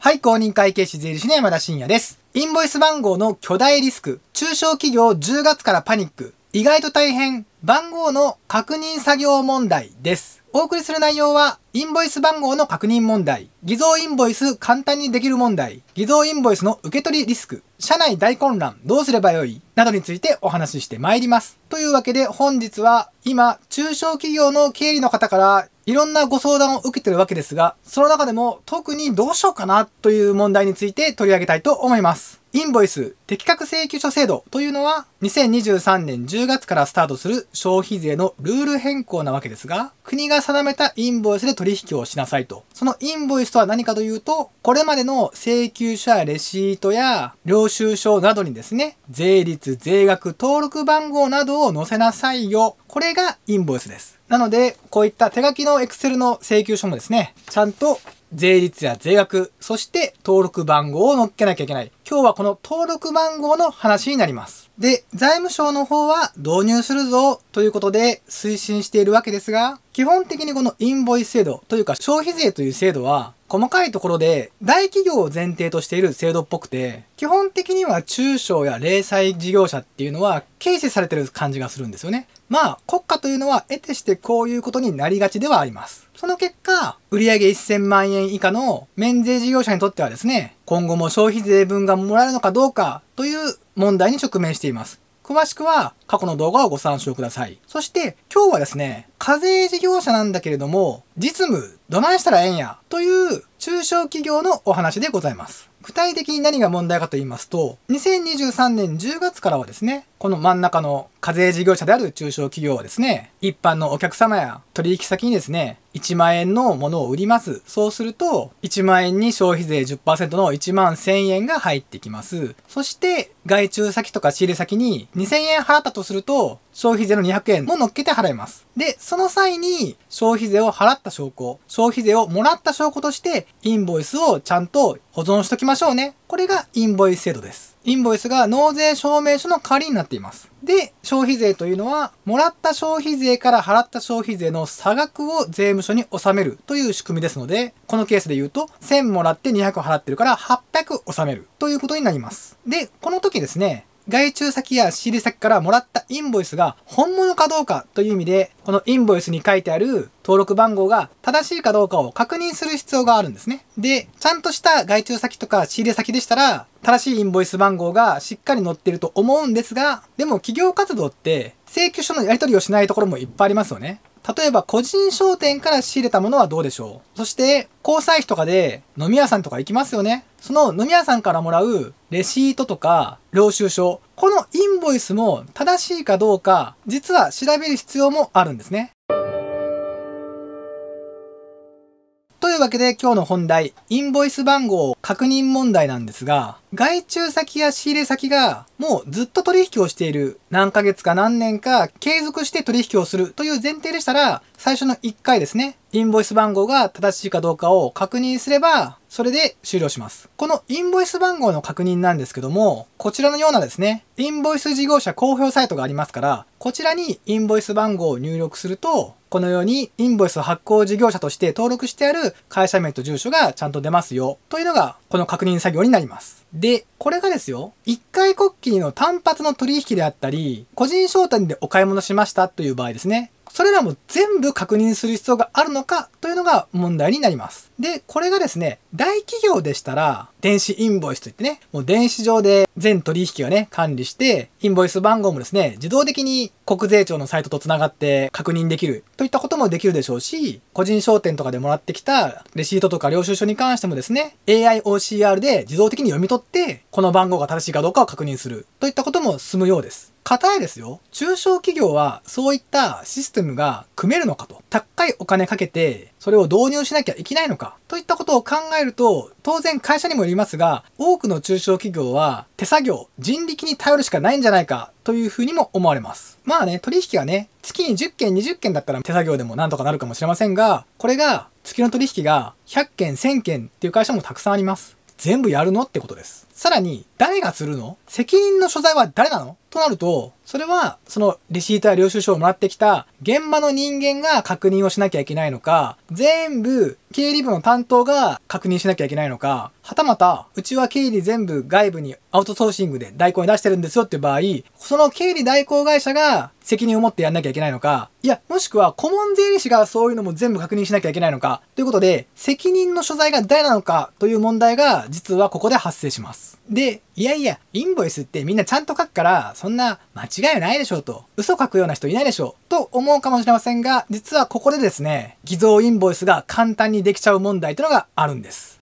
はい、公認会計士税理士の山田真也です。インボイス番号の巨大リスク、中小企業10月からパニック、意外と大変番号の確認作業問題です。お送りする内容は、インボイス番号の確認問題、偽造インボイス簡単にできる問題、偽造インボイスの受け取りリスク、社内大混乱どうすればよい、などについてお話ししてまいります。というわけで本日は、今、中小企業の経理の方からいろんなご相談を受けてるわけですが、その中でも特にどうしようかなという問題について取り上げたいと思います。インボイス適格請求書制度というのは2023年10月からスタートする消費税のルール変更なわけですが国が定めたインボイスで取引をしなさいとそのインボイスとは何かというとこれまでの請求書やレシートや領収書などにですね税率税額登録番号などを載せなさいよこれがインボイスですなのでこういった手書きのエクセルの請求書もですねちゃんと税率や税額、そして登録番号を載っけなきゃいけない。今日はこの登録番号の話になります。で、財務省の方は導入するぞということで推進しているわけですが、基本的にこのインボイス制度というか消費税という制度は細かいところで大企業を前提としている制度っぽくて、基本的には中小や零細事業者っていうのは軽視されてる感じがするんですよね。まあ国家というのは得てしてこういうことになりがちではあります。その結果、売上1000万円以下の免税事業者にとってはですね、今後も消費税分がもらえるのかどうかという問題に直面しています。詳しくは過去の動画をご参照ください。そして今日はですね、課税事業者なんだけれども、実務どないしたらええんやという中小企業のお話でございます。具体的に何が問題かと言いますと、2023年10月からはですね、この真ん中の課税事業者である中小企業はですね、一般のお客様や取引先にですね、1万円のものを売ります。そうすると、1万円に消費税10%の1万1000円が入ってきます。そして、外注先とか仕入れ先に2000円払ったとすると、消費税の200円も乗っけて払います。で、その際に消費税を払った証拠、消費税をもらった証拠としてインボイスをちゃんと保存しときましょうね。これがインボイス制度です。インボイスが納税証明書の代わりになっています。で、消費税というのは、もらった消費税から払った消費税の差額を税務署に納めるという仕組みですので、このケースで言うと、1000もらって200払ってるから800納めるということになります。で、この時ですね、外注先や仕入れ先からもらったインボイスが本物かどうかという意味で、このインボイスに書いてある登録番号が正しいかどうかを確認する必要があるんですね。で、ちゃんとした外注先とか仕入れ先でしたら、正しいインボイス番号がしっかり載ってると思うんですが、でも企業活動って請求書のやり取りをしないところもいっぱいありますよね。例えば個人商店から仕入れたものはどうでしょうそして交際費とかで飲み屋さんとか行きますよねその飲み屋さんからもらうレシートとか領収書このインボイスも正しいかどうか実は調べる必要もあるんですね。いうわけで今日の本題、インボイス番号確認問題なんですが、外注先や仕入れ先がもうずっと取引をしている何ヶ月か何年か継続して取引をするという前提でしたら最初の1回ですねインボイス番号が正しいかどうかを確認すればそれで終了します。このインボイス番号の確認なんですけども、こちらのようなですね、インボイス事業者公表サイトがありますから、こちらにインボイス番号を入力すると、このようにインボイス発行事業者として登録してある会社名と住所がちゃんと出ますよというのがこの確認作業になります。で、これがですよ、一回国旗の単発の取引であったり、個人商店でお買い物しましたという場合ですね、それらも全部確認する必要があるのかというのが問題になります。で、これがですね、大企業でしたら、電子インボイスといってね、もう電子上で全取引をね、管理して、インボイス番号もですね、自動的に国税庁のサイトと繋がって確認できるといったこともできるでしょうし、個人商店とかでもらってきたレシートとか領収書に関してもですね、AIOCR で自動的に読み取って、この番号が正しいかどうかを確認するといったことも進むようです。硬いですよ。中小企業はそういったシステムが組めるのかと。高いお金かけて、それを導入しなきゃいけないのか。といったことを考えると、当然会社にもよりますが、多くの中小企業は手作業、人力に頼るしかないんじゃないかというふうにも思われます。まあね、取引がね、月に10件20件だったら手作業でもなんとかなるかもしれませんが、これが月の取引が100件1000件っていう会社もたくさんあります。全部やるのってことです。さらに、誰がするの責任の所在は誰なのとなると、それは、そのレシートや領収書をもらってきた現場の人間が確認をしなきゃいけないのか、全部経理部の担当が確認しなきゃいけないのか、はたまた、うちは経理全部外部にアウトソーシングで代行に出してるんですよっていう場合、その経理代行会社が責任を持ってやんなきゃいけないのか、いや、もしくは顧問税理士がそういうのも全部確認しなきゃいけないのか、ということで、責任の所在が誰なのかという問題が実はここで発生します。。で、いやいや、インボイスってみんなちゃんと書くから、そんな間違いないでしょうと、嘘書くような人いないでしょうと思うかもしれませんが、実はここでですね、偽造インボイスが簡単にできちゃう問題というのがあるんです。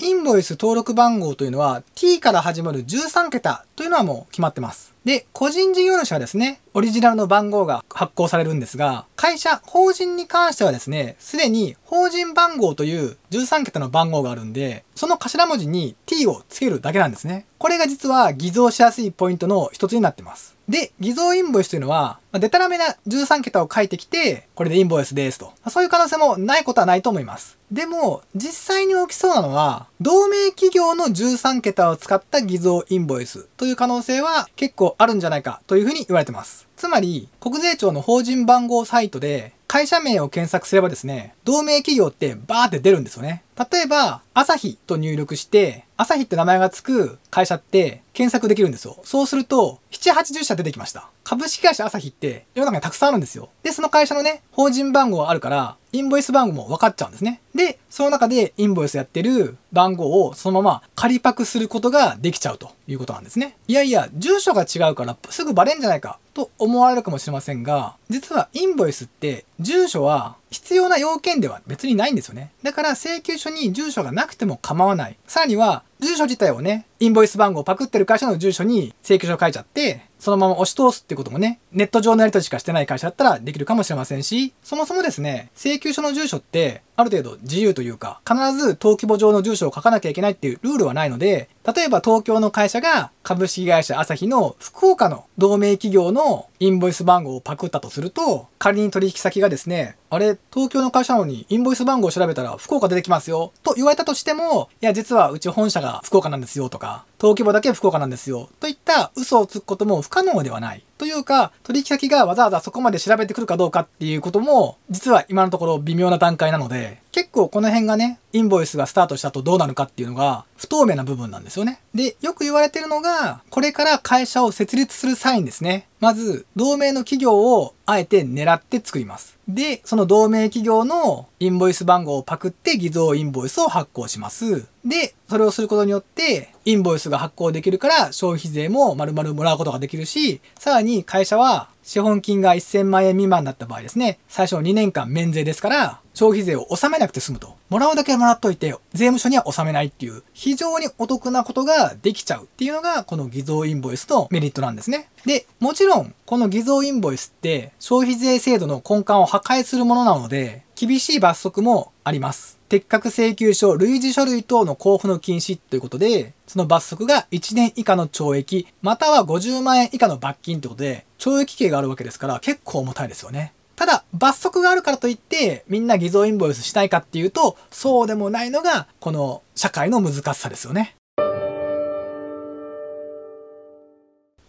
インボイス登録番号というのは t から始まる13桁というのはもう決まってます。で、個人事業主はですね、オリジナルの番号が発行されるんですが、会社、法人に関してはですね、すでに法人番号という13桁の番号があるんで、その頭文字に t を付けるだけなんですね。これが実は偽造しやすいポイントの一つになってます。で、偽造インボイスというのは、まデタラメな13桁を書いてきて、これでインボイスですと。まそういう可能性もないことはないと思います。でも、実際に起きそうなのは、同盟企業の13桁を使った偽造インボイスという可能性は結構あるんじゃないかというふうに言われてます。つまり、国税庁の法人番号サイトで会社名を検索すればですね、同盟企業ってバーって出るんですよね。例えば、アサヒと入力して、アサヒって名前が付く会社って検索できるんですよ。そうすると、7、80社出てきました。株式会社アサヒって世の中にたくさんあるんですよ。で、その会社のね、法人番号があるから、インボイス番号も分かっちゃうんですね。で、その中でインボイスやってる番号をそのまま仮パクすることができちゃうということなんですね。いやいや、住所が違うからすぐバレんじゃないか。と思われるかもしれませんが、実はインボイスって住所は必要な要件では別にないんですよね。だから請求書に住所がなくても構わない。さらには、住所自体をね、インボイス番号をパクってる会社の住所に請求書書いちゃって、そのまま押し通すってこともね、ネット上のやり取りしかしてない会社だったらできるかもしれませんし、そもそもですね、請求書の住所って、ある程度自由というか、必ず登記簿上の住所を書かなきゃいけないっていうルールはないので、例えば東京の会社が株式会社朝日の福岡の同盟企業のインボイス番号をパクったとすると、仮に取引先がですね、あれ、東京の会社なのにインボイス番号を調べたら福岡出てきますよ、と言われたとしても、いや、実はうち本社が福岡なんですよとか、登記簿だけ福岡なんですよ。といった嘘をつくことも不可能ではない。というか、取引先がわざわざそこまで調べてくるかどうかっていうことも、実は今のところ微妙な段階なので、結構この辺がね、インボイスがスタートしたとどうなるかっていうのが不透明な部分なんですよね。で、よく言われてるのが、これから会社を設立する際にですね、まず同盟の企業をあえて狙って作ります。で、その同盟企業のインボイス番号をパクって偽造インボイスを発行します。で、それをすることによって、インボイスが発行できるから、消費税も丸々もらうことができるし、さらに会社は、資本金が1000万円未満だった場合ですね、最初の2年間免税ですから、消費税を納めなくて済むと。もらうだけもらっといて、税務署には納めないっていう、非常にお得なことができちゃうっていうのが、この偽造インボイスのメリットなんですね。で、もちろん、この偽造インボイスって、消費税制度の根幹を破壊するものなので、厳しい罰則もあります。適格請求書、類似書類等の交付の禁止ということで、その罰則が1年以下の懲役、または50万円以下の罰金ということで、懲役刑があるわけですから、結構重たいですよね。ただ、罰則があるからといって、みんな偽造インボイスしないかっていうと、そうでもないのが、この社会の難しさですよね。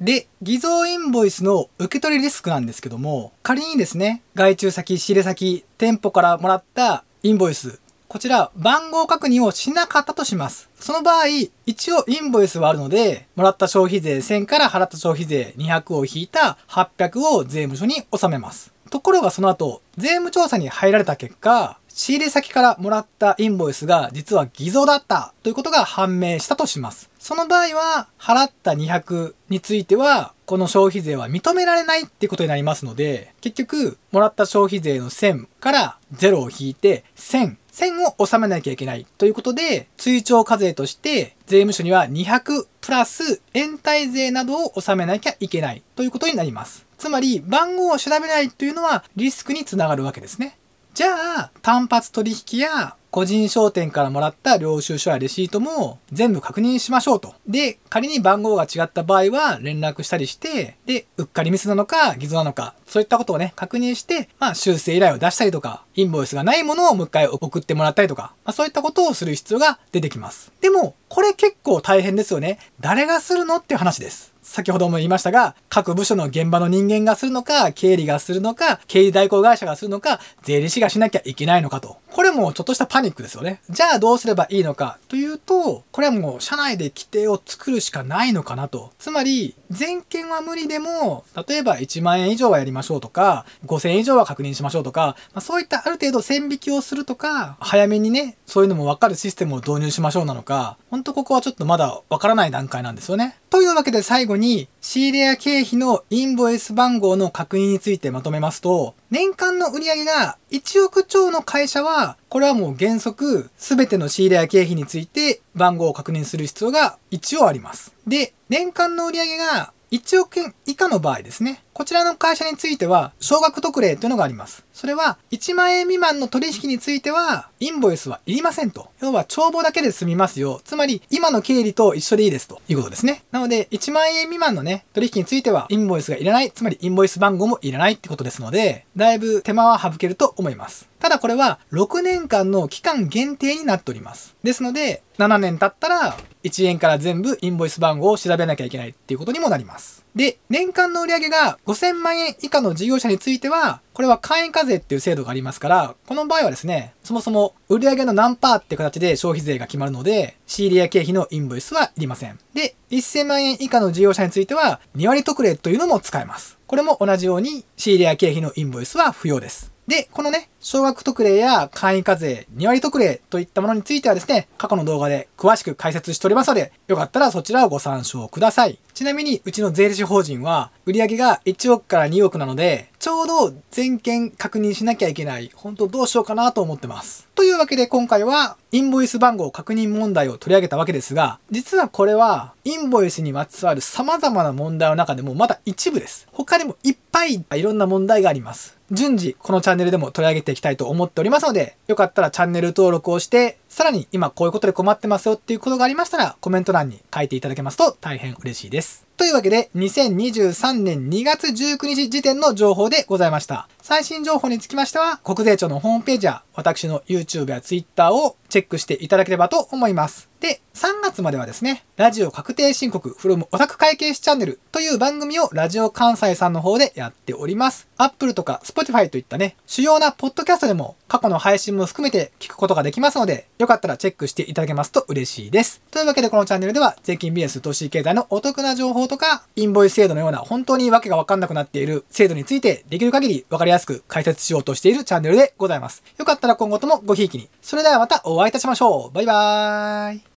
で、偽造インボイスの受け取りリスクなんですけども、仮にですね、外注先、仕入れ先、店舗からもらったインボイス、こちら番号確認をしなかったとします。その場合、一応インボイスはあるので、もらった消費税1000から払った消費税200を引いた800を税務署に納めます。ところがその後、税務調査に入られた結果、仕入れ先からもらったインボイスが実は偽造だったということが判明したとします。その場合は、払った200については、この消費税は認められないってことになりますので、結局、もらった消費税の1000から0を引いて、1000、1000を納めなきゃいけないということで、追徴課税として税務署には200プラス延滞税などを納めなきゃいけないということになります。つまり番号を調べないというのはリスクにつながるわけですね。じゃあ、単発取引や個人商店からもらった領収書やレシートも全部確認しましょうと。で、仮に番号が違った場合は連絡したりして、で、うっかりミスなのか偽造なのか、そういったことをね、確認して、まあ修正依頼を出したりとか、インボイスがないものをもう一回送ってもらったりとか、まあ、そういったことをする必要が出てきます。でも、これ結構大変ですよね。誰がするのっていう話です。先ほども言いましたが、各部署の現場の人間がするのか、経理がするのか、経理代行会社がするのか、税理士がしなきゃいけないのかと。これもちょっとしたパニックですよね。じゃあどうすればいいのかというと、これはもう社内で規定を作るしかないのかなと。つまり、全件は無理でも、例えば1万円以上はやりましょうとか、5000円以上は確認しましょうとか、まあ、そういったある程度線引きをするとか、早めにね、そういうのもわかるシステムを導入しましょうなのか、ほんとここはちょっとまだわからない段階なんですよね。というわけで最後に、仕入れや経費のインボイス番号の確認についてまとめますと、年間の売上が1億超の会社は、これはもう原則、全ての仕入れや経費について番号を確認する必要が一応あります。で、年間の売上が1億円以下の場合ですね。こちらの会社については、少額特例というのがあります。それは1万円未満の取引についてはインボイスはいりませんと。要は帳簿だけで済みますよ。つまり今の経理と一緒でいいですということですね。なので1万円未満のね、取引についてはインボイスがいらない。つまりインボイス番号もいらないってことですので、だいぶ手間は省けると思います。ただこれは6年間の期間限定になっております。ですので、7年経ったら1円から全部インボイス番号を調べなきゃいけないっていうことにもなります。で、年間の売上が5000万円以下の事業者については、これは会員課税っていう制度がありますから、この場合はですね、そもそも売上の何パーって形で消費税が決まるので、仕入れや経費のインボイスはいりません。で、1000万円以下の事業者については、2割特例というのも使えます。これも同じように、仕入れや経費のインボイスは不要です。で、このね、少額特例や簡易課税、2割特例といったものについてはですね、過去の動画で詳しく解説しておりますので、よかったらそちらをご参照ください。ちなみに、うちの税理士法人は、売上が1億から2億なので、ちょうど全件確認しなきゃいけない、本当どうしようかなと思ってます。というわけで今回は、インボイス番号確認問題を取り上げたわけですが、実はこれは、インボイスにまつわる様々な問題の中でもまだ一部です。他にもいっぱいいろんな問題があります。順次、このチャンネルでも取り上げていきたいと思っておりますので、よかったらチャンネル登録をして、さらに今こういうことで困ってますよっていうことがありましたら、コメント欄に書いていただけますと大変嬉しいです。というわけで、2023年2月19日時点の情報でございました。最新情報につきましては、国税庁のホームページや、私の YouTube や Twitter をチェックしていただければと思います。で、3月まではですね、ラジオ確定申告 from オタク会計士チャンネルという番組をラジオ関西さんの方でやっております。Apple とか Spotify といったね、主要なポッドキャストでも過去の配信も含めて聞くことができますので、よかったらチェックしていただけますと嬉しいです。というわけでこのチャンネルでは、税金 BS 投資経済のお得な情報とか、インボイス制度のような本当に訳が分かんなくなっている制度について、できる限りわかりやすく解説しようとしているチャンネルでございます。よかったら今後ともごひいきに。それではまたお会いいたしましょう。バイバーイ。